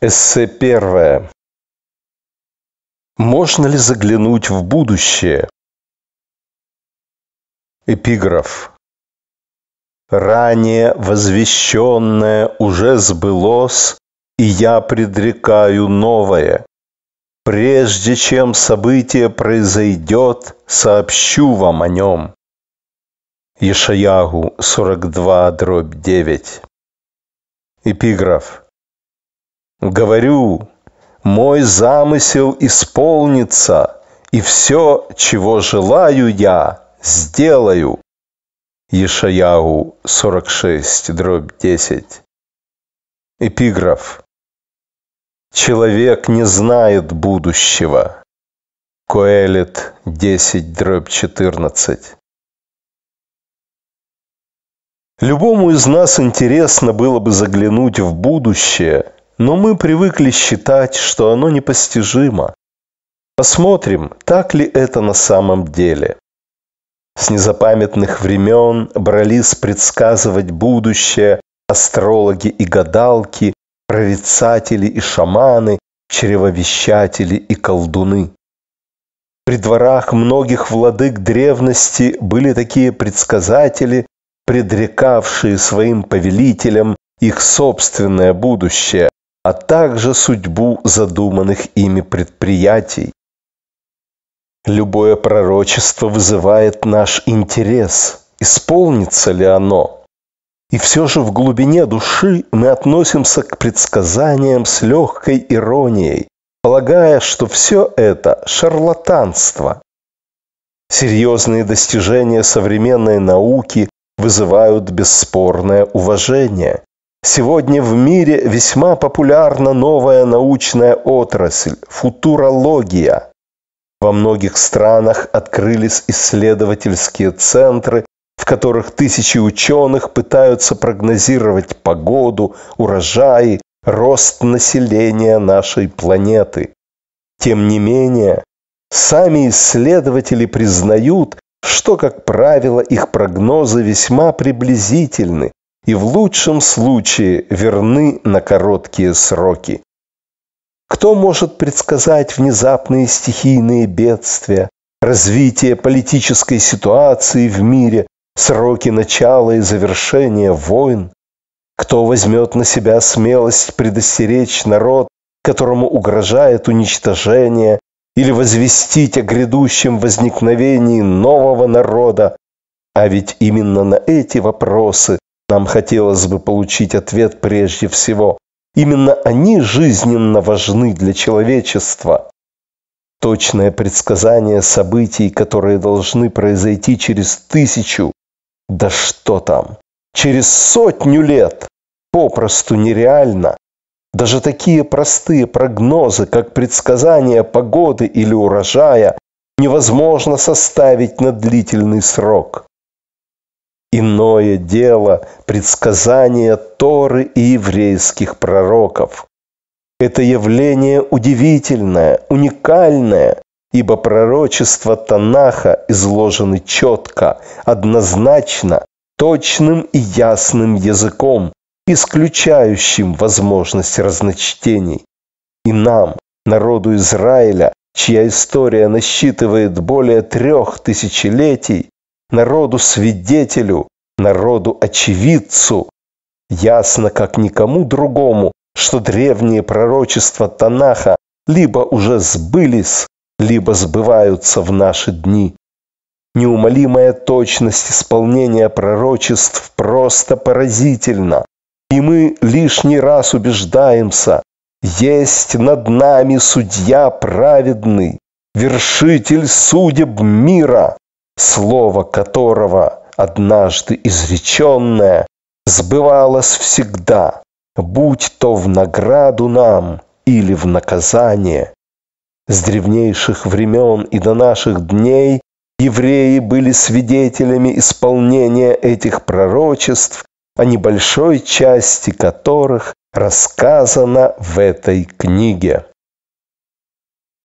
Эссе первое. Можно ли заглянуть в будущее? Эпиграф. Ранее возвещенное уже сбылось, и я предрекаю новое. Прежде чем событие произойдет, сообщу вам о нем. Ешаягу 42, дробь 9. Эпиграф. Говорю, мой замысел исполнится, и все, чего желаю я, сделаю. Ешаяу 46, дробь 10. Эпиграф. Человек не знает будущего. Коэлит 10, дробь 14. Любому из нас интересно было бы заглянуть в будущее – но мы привыкли считать, что оно непостижимо. Посмотрим, так ли это на самом деле. С незапамятных времен брались предсказывать будущее астрологи и гадалки, прорицатели и шаманы, чревовещатели и колдуны. При дворах многих владык древности были такие предсказатели, предрекавшие своим повелителям их собственное будущее, а также судьбу задуманных ими предприятий. Любое пророчество вызывает наш интерес, исполнится ли оно. И все же в глубине души мы относимся к предсказаниям с легкой иронией, полагая, что все это шарлатанство. Серьезные достижения современной науки вызывают бесспорное уважение. Сегодня в мире весьма популярна новая научная отрасль – футурология. Во многих странах открылись исследовательские центры, в которых тысячи ученых пытаются прогнозировать погоду, урожаи, рост населения нашей планеты. Тем не менее, сами исследователи признают, что, как правило, их прогнозы весьма приблизительны, и в лучшем случае верны на короткие сроки. Кто может предсказать внезапные стихийные бедствия, развитие политической ситуации в мире, сроки начала и завершения войн? Кто возьмет на себя смелость предостеречь народ, которому угрожает уничтожение, или возвестить о грядущем возникновении нового народа? А ведь именно на эти вопросы нам хотелось бы получить ответ прежде всего. Именно они жизненно важны для человечества. Точное предсказание событий, которые должны произойти через тысячу, да что там, через сотню лет, попросту нереально. Даже такие простые прогнозы, как предсказание погоды или урожая, невозможно составить на длительный срок иное дело предсказания Торы и еврейских пророков. Это явление удивительное, уникальное, ибо пророчества Танаха изложены четко, однозначно, точным и ясным языком, исключающим возможность разночтений. И нам, народу Израиля, чья история насчитывает более трех тысячелетий, народу-свидетелю, народу-очевидцу. Ясно, как никому другому, что древние пророчества Танаха либо уже сбылись, либо сбываются в наши дни. Неумолимая точность исполнения пророчеств просто поразительна. И мы лишний раз убеждаемся, есть над нами судья праведный, вершитель судеб мира, слово которого, однажды изреченное, сбывалось всегда, будь то в награду нам или в наказание. С древнейших времен и до наших дней евреи были свидетелями исполнения этих пророчеств, о небольшой части которых рассказано в этой книге.